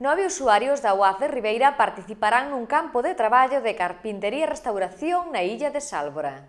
Nove usuarios da UAZ de Ribeira participarán nun campo de traballo de carpintería e restauración na illa de Sálvora.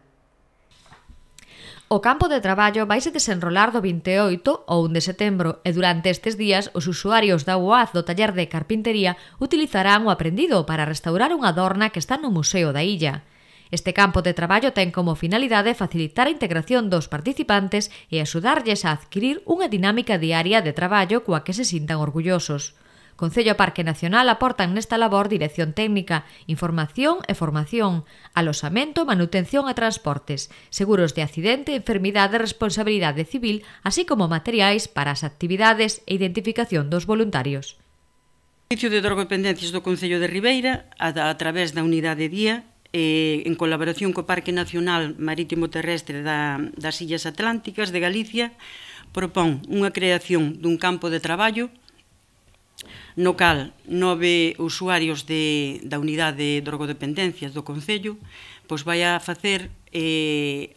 O campo de traballo vai se desenrolar do 28 ao 1 de setembro e durante estes días os usuarios da UAZ do taller de carpintería utilizarán o aprendido para restaurar unha adorna que está no Museo da Illa. Este campo de traballo ten como finalidade facilitar a integración dos participantes e axudarlles a adquirir unha dinámica diaria de traballo coa que se sintan orgullosos. Concello Parque Nacional aportan nesta labor dirección técnica, información e formación, alosamento, manutención e transportes, seguros de accidente, enfermidade e responsabilidade civil, así como materiais para as actividades e identificación dos voluntarios. O Servicio de Drogodependencias do Concello de Ribeira, a, a través da Unidade Día, eh, en colaboración co Parque Nacional Marítimo Terrestre da, das Illas Atlánticas de Galicia, propón unha creación dun campo de traballo no cal nove usuarios de, da unidade de drogodependencias do Concello pois vai a facer eh,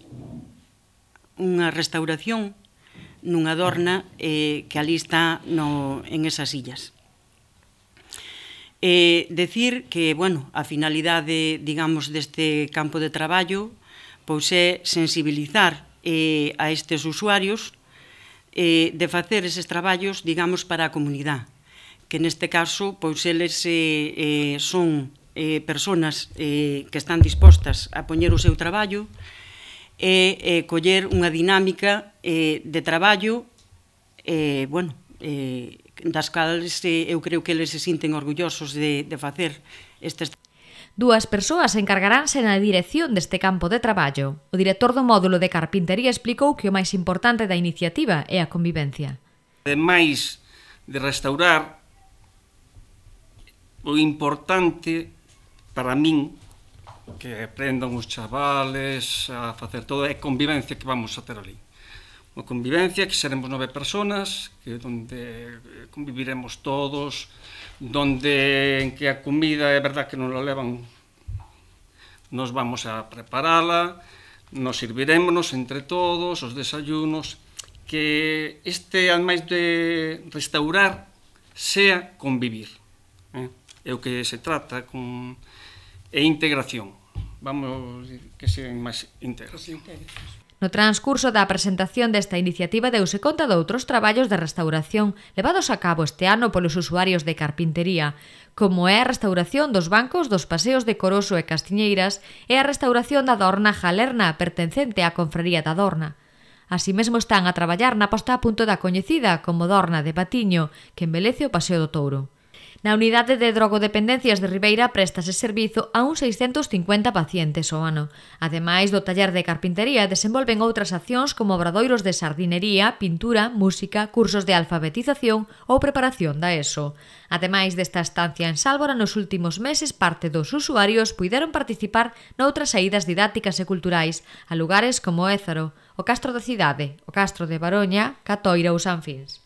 unha restauración nunha dorna eh, que ali está no, en esas illas. Eh, decir que, bueno, a finalidade, digamos, deste campo de traballo pois é sensibilizar eh, a estes usuarios eh, de facer eses traballos, digamos, para a comunidade que neste caso pois eles eh, eh, son eh, personas eh, que están dispostas a poñer o seu traballo e eh, coller unha dinámica eh, de traballo eh, bueno, eh, das cales eh, eu creo que eles se sinten orgullosos de, de facer estes Dúas persoas encargaránse na dirección deste campo de traballo. O director do módulo de carpintería explicou que o máis importante da iniciativa é a convivencia. Ademais de restaurar, o importante para min que aprendan os chavales a facer todo é convivencia que vamos a ter ali. Unha convivencia que seremos nove personas, que onde eh, conviviremos todos, onde en que a comida é verdad que non la levan nos vamos a preparala, nos serviremos entre todos, os desayunos, que este, ademais de restaurar, sea convivir. Eh? e o que se trata con, é integración. Vamos que sean máis integración. No transcurso da presentación desta iniciativa deuse conta de outros traballos de restauración levados a cabo este ano polos usuarios de carpintería, como é a restauración dos bancos dos paseos de Coroso e Castiñeiras e a restauración da Dorna Jalerna pertencente á Confraría da Dorna. Así mesmo están a traballar na posta a punto da coñecida como Dorna de Patiño, que embelece o Paseo do Touro. Na unidade de drogodependencias de Ribeira prestase servizo a uns 650 pacientes o ano. Ademais do taller de carpintería, desenvolven outras accións como obradoiros de sardinería, pintura, música, cursos de alfabetización ou preparación da ESO. Ademais desta estancia en Sálvora, nos últimos meses parte dos usuarios puideron participar noutras saídas didácticas e culturais a lugares como Ézaro, o Castro da Cidade, o Castro de Baroña, Catoira ou Sanfins.